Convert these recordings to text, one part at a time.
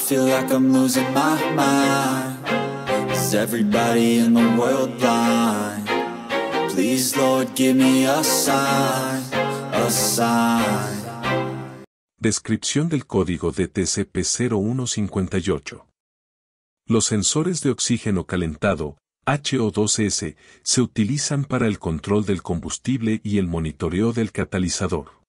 feel like I'm losing my mind everybody in the Descripción del código de TCP-0158 Los sensores de oxígeno calentado, HO2S, se utilizan para el control del combustible y el monitoreo del catalizador.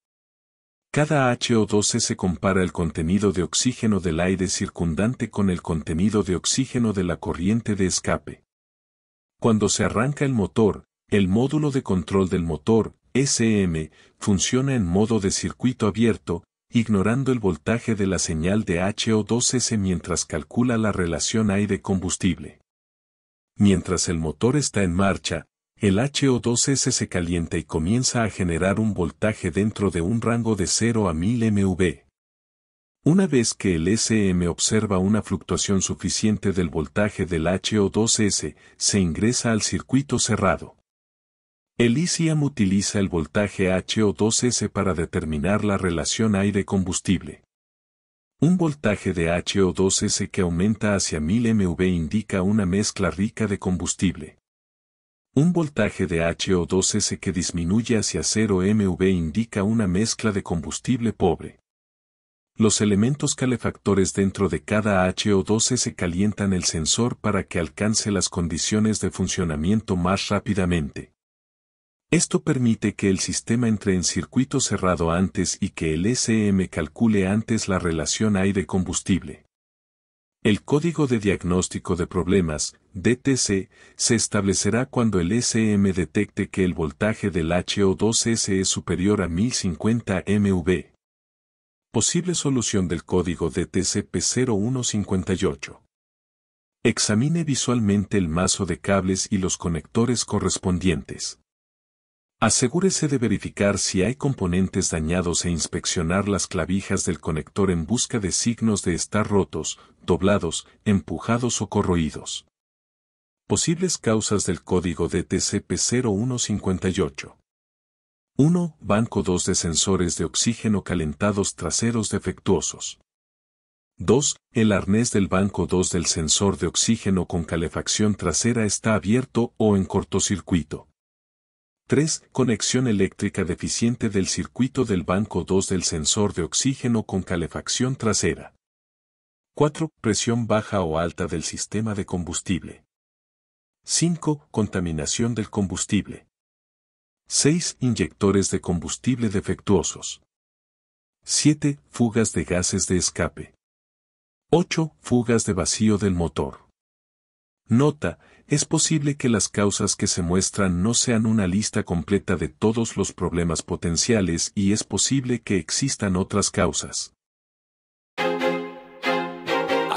Cada HO2 s compara el contenido de oxígeno del aire circundante con el contenido de oxígeno de la corriente de escape. Cuando se arranca el motor, el módulo de control del motor, SM, funciona en modo de circuito abierto, ignorando el voltaje de la señal de HO2S mientras calcula la relación aire-combustible. Mientras el motor está en marcha, el HO2S se calienta y comienza a generar un voltaje dentro de un rango de 0 a 1000 MV. Una vez que el SM observa una fluctuación suficiente del voltaje del HO2S, se ingresa al circuito cerrado. El ICM utiliza el voltaje HO2S para determinar la relación aire-combustible. Un voltaje de HO2S que aumenta hacia 1000 MV indica una mezcla rica de combustible. Un voltaje de HO2S que disminuye hacia 0 MV indica una mezcla de combustible pobre. Los elementos calefactores dentro de cada HO2S calientan el sensor para que alcance las condiciones de funcionamiento más rápidamente. Esto permite que el sistema entre en circuito cerrado antes y que el SM calcule antes la relación aire-combustible. El Código de Diagnóstico de Problemas, DTC, se establecerá cuando el SM detecte que el voltaje del HO2S es superior a 1050 MV. Posible solución del código DTC P0158. Examine visualmente el mazo de cables y los conectores correspondientes. Asegúrese de verificar si hay componentes dañados e inspeccionar las clavijas del conector en busca de signos de estar rotos, doblados, empujados o corroídos. Posibles causas del código de TCP-0158. 1. Banco 2 de sensores de oxígeno calentados traseros defectuosos. 2. El arnés del banco 2 del sensor de oxígeno con calefacción trasera está abierto o en cortocircuito. 3. Conexión eléctrica deficiente del circuito del banco 2 del sensor de oxígeno con calefacción trasera. 4. Presión baja o alta del sistema de combustible. 5. Contaminación del combustible. 6. Inyectores de combustible defectuosos. 7. Fugas de gases de escape. 8. Fugas de vacío del motor. Nota, es posible que las causas que se muestran no sean una lista completa de todos los problemas potenciales y es posible que existan otras causas.